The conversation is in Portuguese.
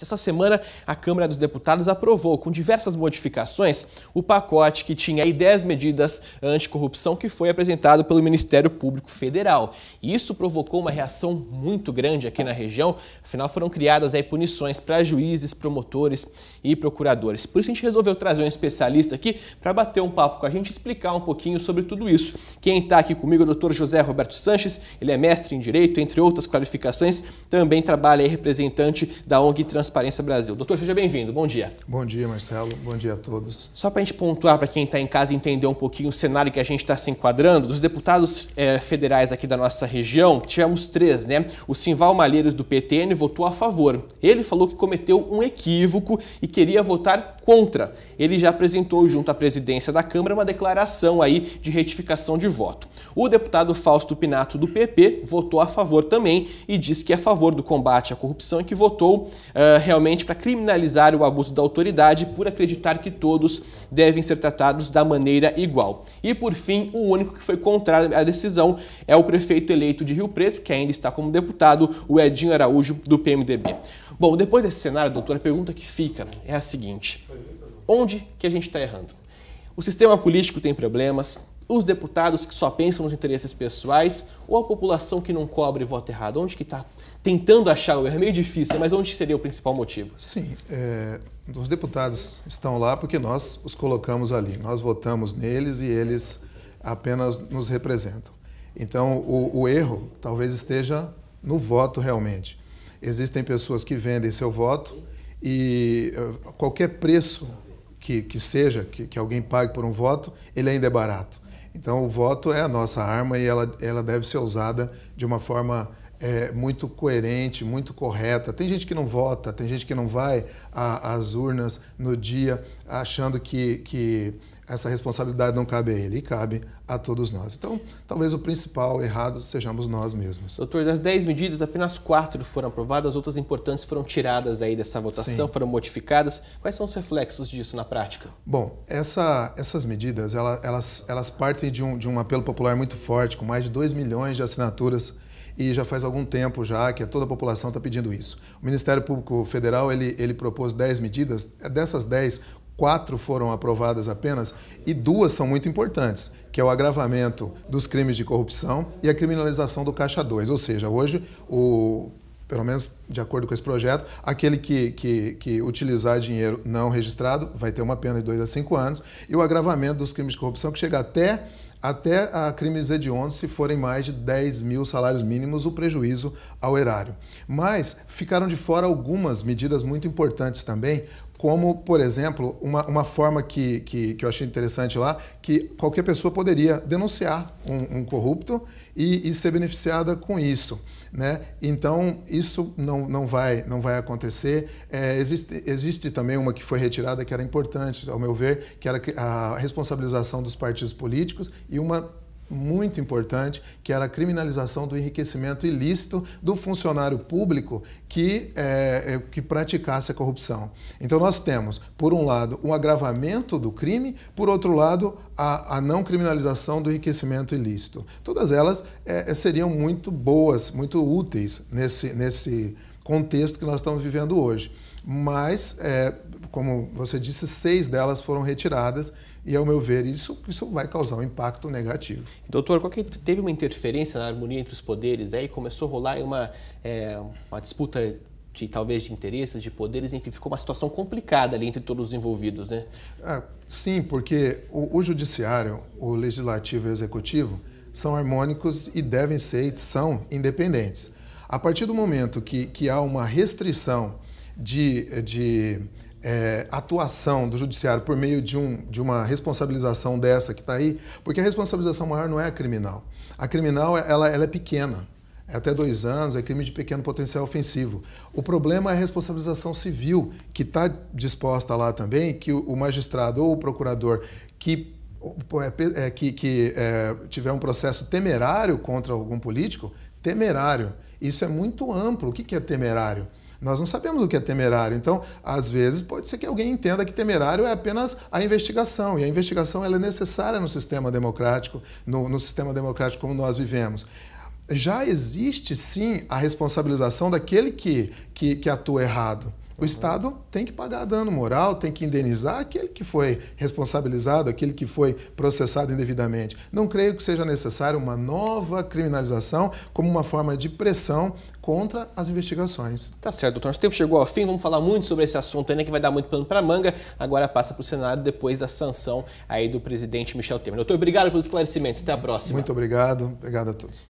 Essa semana, a Câmara dos Deputados aprovou, com diversas modificações, o pacote que tinha 10 medidas anticorrupção que foi apresentado pelo Ministério Público Federal. E isso provocou uma reação muito grande aqui na região, afinal foram criadas aí punições para juízes, promotores e procuradores. Por isso a gente resolveu trazer um especialista aqui para bater um papo com a gente e explicar um pouquinho sobre tudo isso. Quem está aqui comigo é o Dr. José Roberto Sanches, ele é mestre em Direito, entre outras qualificações, também trabalha aí representante da ONG Trans Transparência Brasil. Doutor, seja bem-vindo. Bom dia. Bom dia, Marcelo. Bom dia a todos. Só para a gente pontuar para quem está em casa entender um pouquinho o cenário que a gente está se enquadrando, dos deputados eh, federais aqui da nossa região, tivemos três, né? O Simval Malheiros do PTN votou a favor. Ele falou que cometeu um equívoco e queria votar contra. Ele já apresentou junto à presidência da Câmara uma declaração aí de retificação de voto. O deputado Fausto Pinato do PP votou a favor também e disse que é a favor do combate à corrupção e que votou eh, eh, realmente para criminalizar o abuso da autoridade por acreditar que todos devem ser tratados da maneira igual. E por fim, o único que foi contrário à decisão é o prefeito eleito de Rio Preto, que ainda está como deputado, o Edinho Araújo, do PMDB. Bom, depois desse cenário, doutora, a pergunta que fica é a seguinte: onde que a gente está errando? O sistema político tem problemas, os deputados que só pensam nos interesses pessoais ou a população que não cobre voto errado? Onde que está tentando achar o erro. É meio difícil, mas onde seria o principal motivo? Sim, é, os deputados estão lá porque nós os colocamos ali. Nós votamos neles e eles apenas nos representam. Então, o, o erro talvez esteja no voto realmente. Existem pessoas que vendem seu voto e eh, qualquer preço que, que seja, que, que alguém pague por um voto, ele ainda é barato. Então, o voto é a nossa arma e ela, ela deve ser usada de uma forma é, muito coerente, muito correta. Tem gente que não vota, tem gente que não vai às urnas no dia achando que, que essa responsabilidade não cabe a ele, e cabe a todos nós. Então, talvez o principal errado sejamos nós mesmos. Doutor, das 10 medidas, apenas quatro foram aprovadas, outras importantes foram tiradas aí dessa votação, Sim. foram modificadas. Quais são os reflexos disso na prática? Bom, essa, essas medidas, elas, elas, elas partem de um, de um apelo popular muito forte, com mais de 2 milhões de assinaturas e já faz algum tempo já que toda a população está pedindo isso. O Ministério Público Federal ele, ele propôs 10 medidas, dessas 10, quatro foram aprovadas apenas e duas são muito importantes, que é o agravamento dos crimes de corrupção e a criminalização do Caixa 2. Ou seja, hoje o pelo menos de acordo com esse projeto, aquele que, que, que, utilizar dinheiro não registrado vai ter uma pena de 2 a 5 anos, e o agravamento dos crimes de corrupção, que chega até até a crimes hediondos, se forem mais de 10 mil salários mínimos, o prejuízo ao erário. Mas ficaram de fora algumas medidas muito importantes também, como, por exemplo, uma, uma forma que, que, que eu achei interessante lá, que qualquer pessoa poderia denunciar um, um corrupto e, e ser beneficiada com isso. Né? Então, isso não, não, vai, não vai acontecer. É, existe, existe também uma que foi retirada que era importante, ao meu ver, que era a responsabilização dos partidos políticos e uma muito importante, que era a criminalização do enriquecimento ilícito do funcionário público que, é, é que praticasse a corrupção. Então, nós temos, por um lado, um agravamento do crime, por outro lado, a, a não criminalização do enriquecimento ilícito. Todas elas é, é, seriam muito boas, muito úteis nesse, nesse contexto que nós estamos vivendo hoje. Mas, é, como você disse, seis delas foram retiradas e, ao meu ver, isso, isso vai causar um impacto negativo. Doutor, qual que teve uma interferência na harmonia entre os poderes? Aí começou a rolar uma, é, uma disputa de talvez de interesses, de poderes, enfim, ficou uma situação complicada ali entre todos os envolvidos, né? Ah, sim, porque o, o, judiciário, o legislativo e o executivo são harmônicos e devem ser e são independentes. A partir do momento que, que há uma restrição de, de é, atuação do judiciário por meio de, um, de uma responsabilização dessa que está aí, porque a responsabilização maior não é a criminal. A criminal ela, ela é pequena, é até dois anos, é crime de pequeno potencial ofensivo. O problema é a responsabilização civil, que está disposta lá também, que o magistrado ou o procurador que, é, é, que, que é, tiver um processo temerário contra algum político, temerário. Isso é muito amplo. O que é temerário? Nós não sabemos o que é temerário. Então, às vezes, pode ser que alguém entenda que temerário é apenas a investigação, e a investigação ela é necessária no sistema democrático, no, no sistema democrático como nós vivemos já existe sim a responsabilização daquele que, que, que atua errado. O Estado tem que pagar dano moral, tem que indenizar aquele que foi responsabilizado, aquele que foi processado indevidamente. Não creio que seja necessário uma nova criminalização como uma forma de pressão contra as investigações. Tá certo, doutor. Nosso tempo chegou ao fim, vamos falar muito sobre esse assunto ainda, né, que vai dar muito pano para manga. Agora passa para o Senado depois da sanção aí do presidente Michel Temer. Doutor, obrigado pelos esclarecimentos. Até a próxima. Muito obrigado. Obrigado a todos.